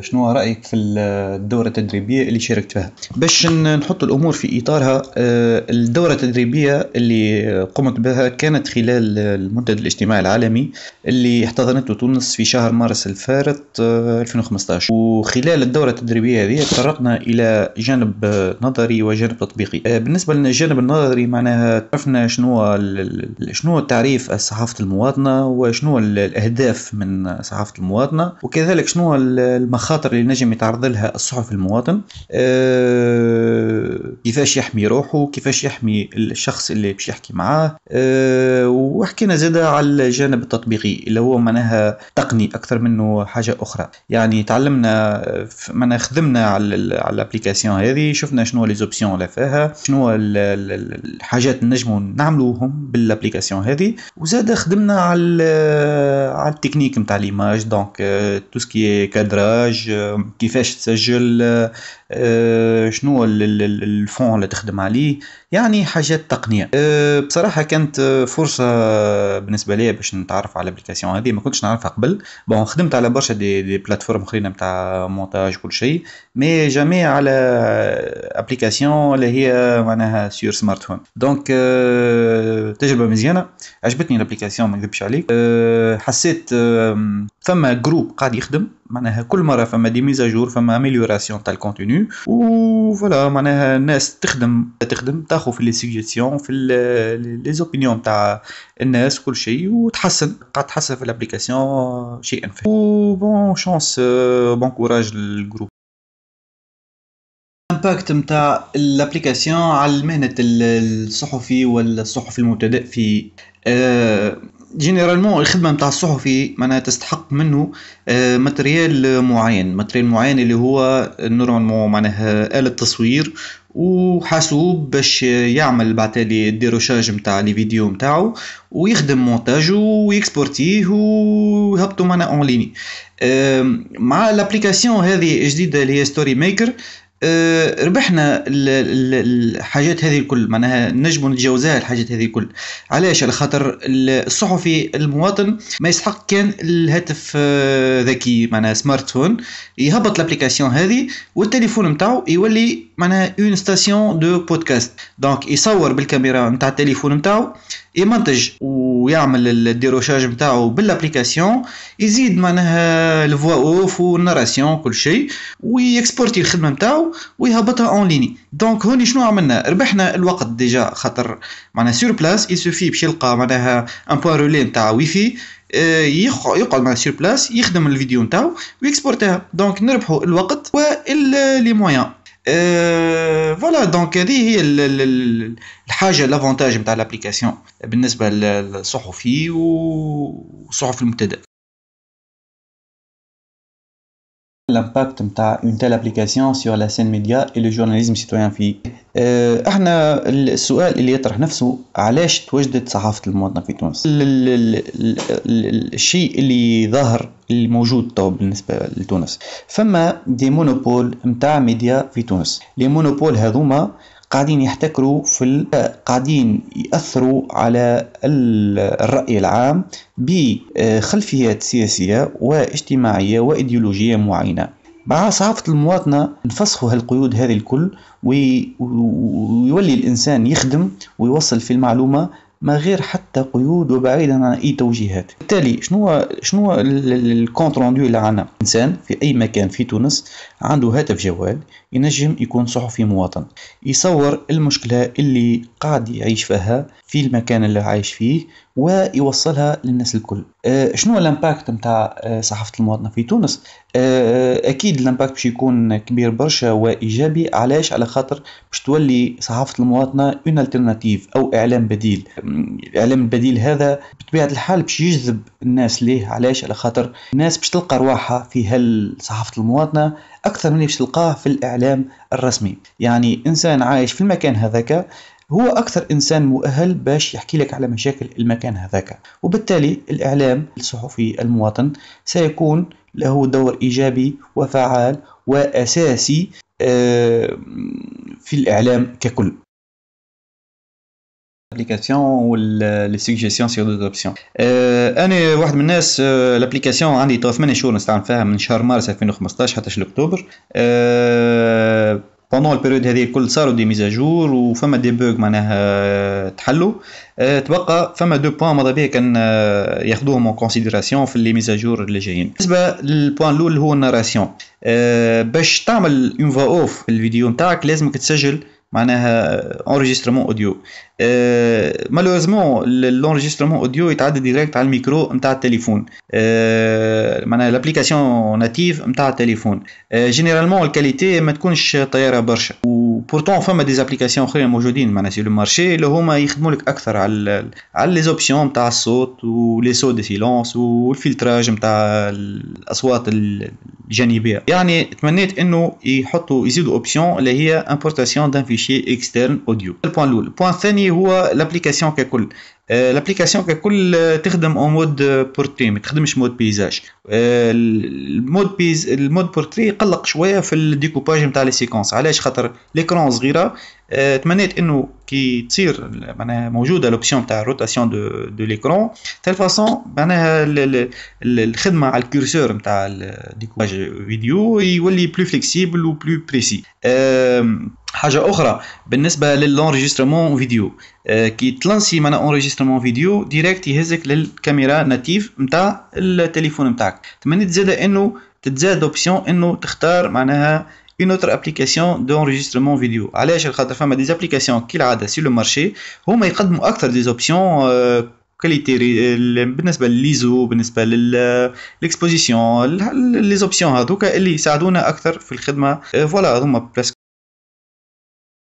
شنو رايك في الدوره التدريبيه اللي شاركت فيها باش نحط الامور في اطارها آه، الدوره التدريبيه اللي قمت بها كانت خلال المنتدى الاجتماعي العالمي اللي احتضنته تونس في شهر مارس الفارط آه، 2015 وخلال الدوره التدريبيه هذه تطرقنا الى جانب نظري وجانب تطبيقي آه، بالنسبه للجانب النظري معناها عرفنا شنو شنو تعريف صحافه المواطنه وشنو الاهداف من صحافه المواطنه وكذلك شنو المخاطر اللي نجم يتعرض لها الصحف المواطن آه، كيفاش يحمي روحه كيفاش يحمي الشخص اللي باش يحكي معاه آه، وحكينا زادة على الجانب التطبيقي اللي هو معناها تقني اكثر منه حاجه اخرى يعني تعلمنا معناها خدمنا على على الابليكاسيون هذه شفنا شنو لي زوبسيون اللي فيها شنو الحاجات اللي نجموا نعملوهم بالابليكاسيون هذه وزاده خدمنا على على التكنيك نتاع ليماج دونك تو سكي كادرا الانتاج euh, كيفاش تسجل آه، شنو الفون اللي تخدم عليه يعني حاجات تقنيه آه، بصراحه كانت آه، فرصه بالنسبه لي باش نتعرف على الابليكاسيون هذه ما كنتش نعرفها قبل بون خدمت على برشا دي, دي بلاتفورم اخرين نتاع مونتاج كل شيء مي جامي على ابليكاسيون اللي هي معناها سيور سمارت فون دونك تجربه مزيانه عجبتني الابليكاسيون ما نكذبش عليك حسيت ثم جروب قاعد يخدم معناها كل مره فما دي ميزاجور فما اميليوراسيون تاع و فوالا معناها الناس تخدم تخدم تاخذ في لي سوجيسيون في لي زوبينيون تاع الناس كل شيء وتحسن قاعد تحسن في الابليكاسيون شيئا و بون شانس بون كوراج للجروب الامباكت نتاع الابليكاسيون على المهنه الصحفي والصحفي المبتدئ في euh، جينيرالمون الخدمه نتاع الصحفي معناها تستحق منه آه، ماتريال معين ماتريال معين اللي هو نورمالمون معناها آلة تصوير وحاسوب باش يعمل بعد تالي الديروشاج نتاع لي فيديو نتاعو ويخدم مونتاجو ويكسبورتيه ويهبطو معناها اون آه، ليني مع لابليكاسيون هذه جديده اللي هي ستوري ميكر آه، ربحنا الحاجات هذه الكل معناها نجم نتجاوزها الحاجات هذه الكل علاش على خاطر الصحفي المواطن ما يسحق كان الهاتف آه، ذكي معناها سمارت فون يهبط الابليكاسيون هذه والتليفون نتاعو يولي معناها اون ستاسيون دو بودكاست دونك يصور بالكاميرا نتاع التليفون نتاعو يمنتج ويعمل الديروشاج نتاعو بالابليكاسيون يزيد معناها الفوا اوف والناراسيون كل شيء ويكسبورتي الخدمه نتاعو ويهبطها اون ليني دونك هوني شنو عملنا ربحنا الوقت ديجا خاطر معناها سور بلاس يسوفي باش يلقى معناها ان بوان رولي نتاع واي آه، فاي يقعد مع سير بلاس يخدم الفيديو نتاعو ويكسبورتها دونك نربحو الوقت واللي مويان فوالا دونك هذه هي الحاجه لافونتاج نتاع لابليكاسيون بالنسبه للصحفي وصحف المبتدا لامباكت نتاع اون تال ابليكاسيون سور لا سين ميديا اي لو جورناليزم سيتويان في احنا السؤال اللي يطرح نفسه علاش توجدت صحافه المواطنه في تونس الشيء اللي ظهر اللي موجود تو بالنسبه لتونس فما دي مونوبول نتاع ميديا في تونس لي مونوبول هذوما قاعدين يحتكروا في قاعدين يأثروا على الرأي العام بخلفيات سياسية واجتماعية وإيديولوجية معينة مع صحافة المواطنة نفسخوا هالقيود هذه الكل ويولي الإنسان يخدم ويوصل في المعلومة من غير حتى قيود وبعيدا عن اي توجيهات بالتالي شنو شنو الكونت روندو اللي عندنا انسان في اي مكان في تونس عنده هاتف جوال ينجم يكون صحفي مواطن يصور المشكله اللي قاعد يعيش فيها في المكان اللي عايش فيه ويوصلها للناس الكل آه، شنو الامباكت نتاع آه، صحافه المواطنه في تونس آه، اكيد الامباكت باش يكون كبير برشا وايجابي علاش على خاطر باش تولي صحافه المواطنه اون الترناتيف او اعلام بديل الاعلام البديل هذا بطبيعه الحال باش يجذب الناس ليه علاش على خاطر الناس باش تلقى رواحها في هل صحافه المواطنه اكثر من اللي باش تلقاه في الاعلام الرسمي يعني انسان عايش في المكان هذاك هو أكثر إنسان مؤهل باش يحكي لك على مشاكل المكان هذاك وبالتالي الإعلام الصحفي المواطن سيكون له دور إيجابي وفعال وأساسي آه، في الإعلام ككل الابليكاسيون لي سوجيسيون سيغ دوزوبسيون انا واحد من الناس الابليكاسيون آه، عندي 8 شهور نستعمل فيها من شهر مارس 2015 حتى شهر اكتوبر أه بوندون البيريود هذه الكل صاروا دي ميزاجور وفما دي بوغ معناها آه، تحلوا آه، تبقى فما دو بوان ماذا بيا كان آه، ياخذوهم اون كونسيديراسيون في لي ميزاجور اللي جايين بالنسبه للبوان الاول هو الناراسيون باش تعمل اون فوا اوف في الفيديو نتاعك لازمك تسجل معناها انريجسترمون اوديو أه مالوريزمون لونجسترمون اوديو يتعدى ديريكت على الميكرو نتاع التليفون معناها لابليكاسيون ناتيف نتاع التليفون جينيرالمون الكاليتي ما تكونش طايره برشا وبورتون فما دي زابليكاسيون اخرين موجودين معناها سي لو مارشي اللي هما يخدموا لك اكثر على على لي زوبسيون نتاع الصوت ولي سو دي سيلونس والفلتراج نتاع الاصوات الجانبيه يعني تمنيت انه يحطوا يزيدوا اوبسيون اللي هي امبورتاسيون دان فيشي اكسترن اوديو البوان الاول البوان الثاني هو لابليكاسيون ككل آه، الابليكاسيون ككل آه، تخدم اون مود آه، بورتري ما تخدمش مود بيزاج المود بيز المود بورتري قلق شويه في الديكوباج نتاع لي سيكونس علاش خاطر ليكرون صغيره Euh, تمنيت انه كي تصير معناها موجوده لوبسيون تاع روتاسيون دو دو ليكرون تال فاصون معناها الخدمه على الكورسور نتاع الديكوباج فيديو يولي بلو فليكسيبل بلو بريسي حاجه اخرى بالنسبه للانريجسترمون فيديو euh, كي تلانسي معناها انريجسترمون فيديو ديريكت يهزك للكاميرا ناتيف نتاع التليفون نتاعك تمنيت زاده انه تتزاد اوبسيون انه تختار معناها une autre application d'enregistrement vidéo. Allez, Cheikh y des applications qui a sur le marché. Hum, Il des options euh, qualité, بالنسبة euh, بالنسبة options.